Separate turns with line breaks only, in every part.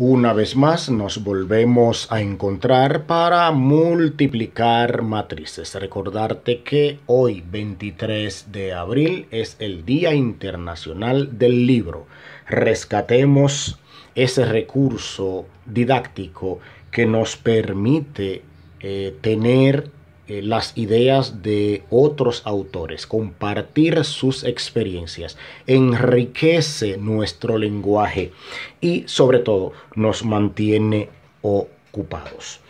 Una vez más nos volvemos a encontrar para multiplicar matrices. Recordarte que hoy 23 de abril es el Día Internacional del Libro. Rescatemos ese recurso didáctico que nos permite eh, tener eh, las ideas de otros autores, compartir sus experiencias, enriquece nuestro lenguaje y sobre todo nos mantiene ocupados.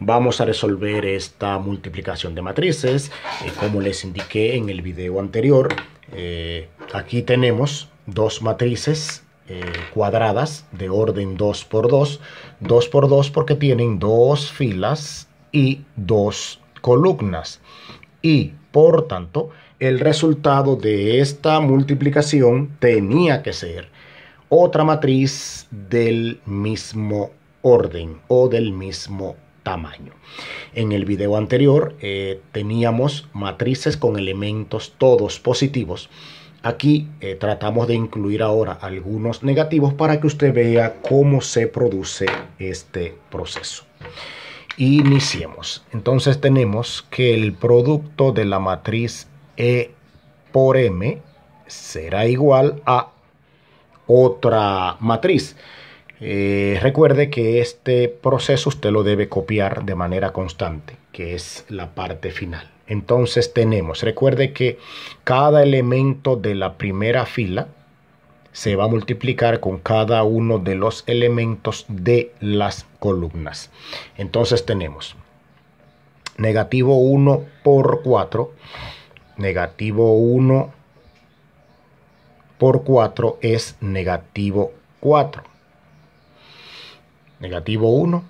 Vamos a resolver esta multiplicación de matrices, eh, como les indiqué en el video anterior. Eh, aquí tenemos dos matrices cuadradas de orden 2 por 2 2 por 2 porque tienen dos filas y dos columnas y por tanto el resultado de esta multiplicación tenía que ser otra matriz del mismo orden o del mismo tamaño. En el video anterior eh, teníamos matrices con elementos todos positivos. Aquí eh, tratamos de incluir ahora algunos negativos para que usted vea cómo se produce este proceso. Iniciemos. Entonces tenemos que el producto de la matriz E por M será igual a otra matriz. Eh, recuerde que este proceso usted lo debe copiar de manera constante, que es la parte final. Entonces tenemos, recuerde que cada elemento de la primera fila se va a multiplicar con cada uno de los elementos de las columnas. Entonces tenemos negativo 1 por 4, negativo 1 por 4 es negativo 4. Negativo 1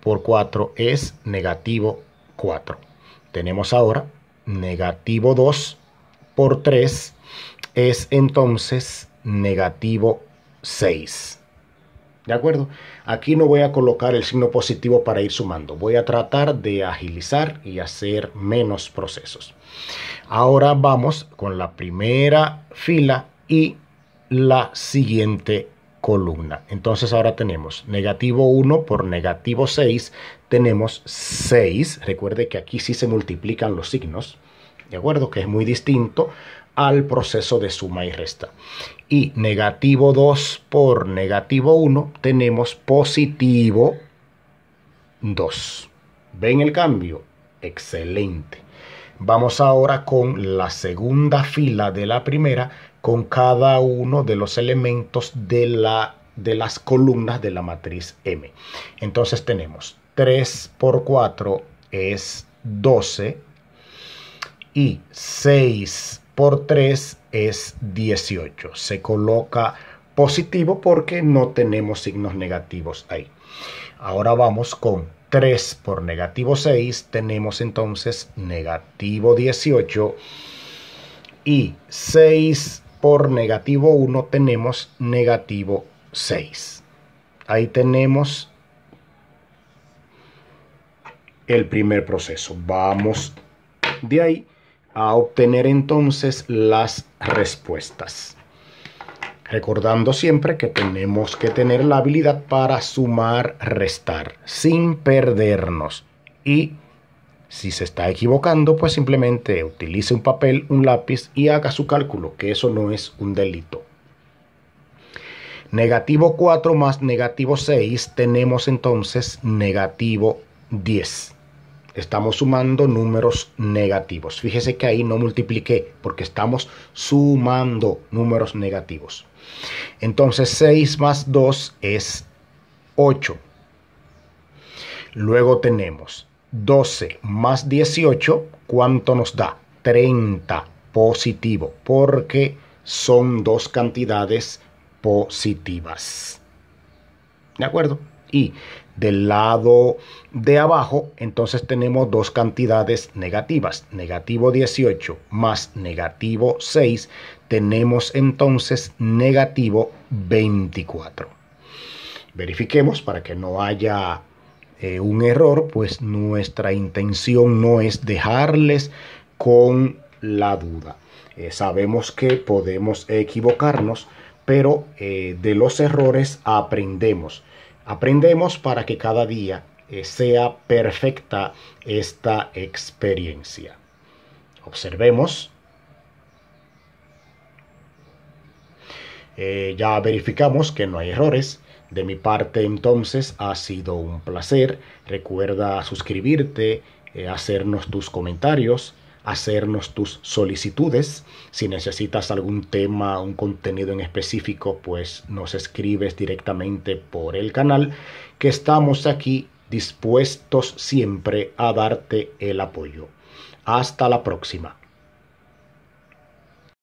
por 4 es negativo 4. Tenemos ahora negativo 2 por 3 es entonces negativo 6. ¿De acuerdo? Aquí no voy a colocar el signo positivo para ir sumando. Voy a tratar de agilizar y hacer menos procesos. Ahora vamos con la primera fila y la siguiente columna. Entonces ahora tenemos negativo 1 por negativo 6. Tenemos 6. Recuerde que aquí sí se multiplican los signos. ¿de acuerdo? Que es muy distinto al proceso de suma y resta. Y negativo 2 por negativo 1 tenemos positivo 2. ¿Ven el cambio? Excelente. Vamos ahora con la segunda fila de la primera, con cada uno de los elementos de, la, de las columnas de la matriz M. Entonces tenemos 3 por 4 es 12 y 6 por 3 es 18. Se coloca positivo porque no tenemos signos negativos ahí. Ahora vamos con 3 por negativo 6. Tenemos entonces negativo 18. Y 6 por negativo 1 tenemos negativo 6. Ahí tenemos el primer proceso. Vamos de ahí a obtener entonces las respuestas. Recordando siempre que tenemos que tener la habilidad para sumar, restar, sin perdernos. Y si se está equivocando, pues simplemente utilice un papel, un lápiz y haga su cálculo, que eso no es un delito. Negativo 4 más negativo 6 tenemos entonces negativo 10 estamos sumando números negativos. Fíjese que ahí no multipliqué porque estamos sumando números negativos. Entonces 6 más 2 es 8. Luego tenemos 12 más 18, ¿cuánto nos da? 30 positivo, porque son dos cantidades positivas. ¿De acuerdo? y del lado de abajo, entonces tenemos dos cantidades negativas, negativo 18 más negativo 6, tenemos entonces negativo 24. Verifiquemos para que no haya eh, un error, pues nuestra intención no es dejarles con la duda. Eh, sabemos que podemos equivocarnos, pero eh, de los errores aprendemos aprendemos para que cada día eh, sea perfecta esta experiencia. Observemos. Eh, ya verificamos que no hay errores. De mi parte entonces ha sido un placer. Recuerda suscribirte, eh, hacernos tus comentarios hacernos tus solicitudes. Si necesitas algún tema, un contenido en específico, pues nos escribes directamente por el canal, que estamos aquí dispuestos siempre a darte el apoyo. Hasta la próxima.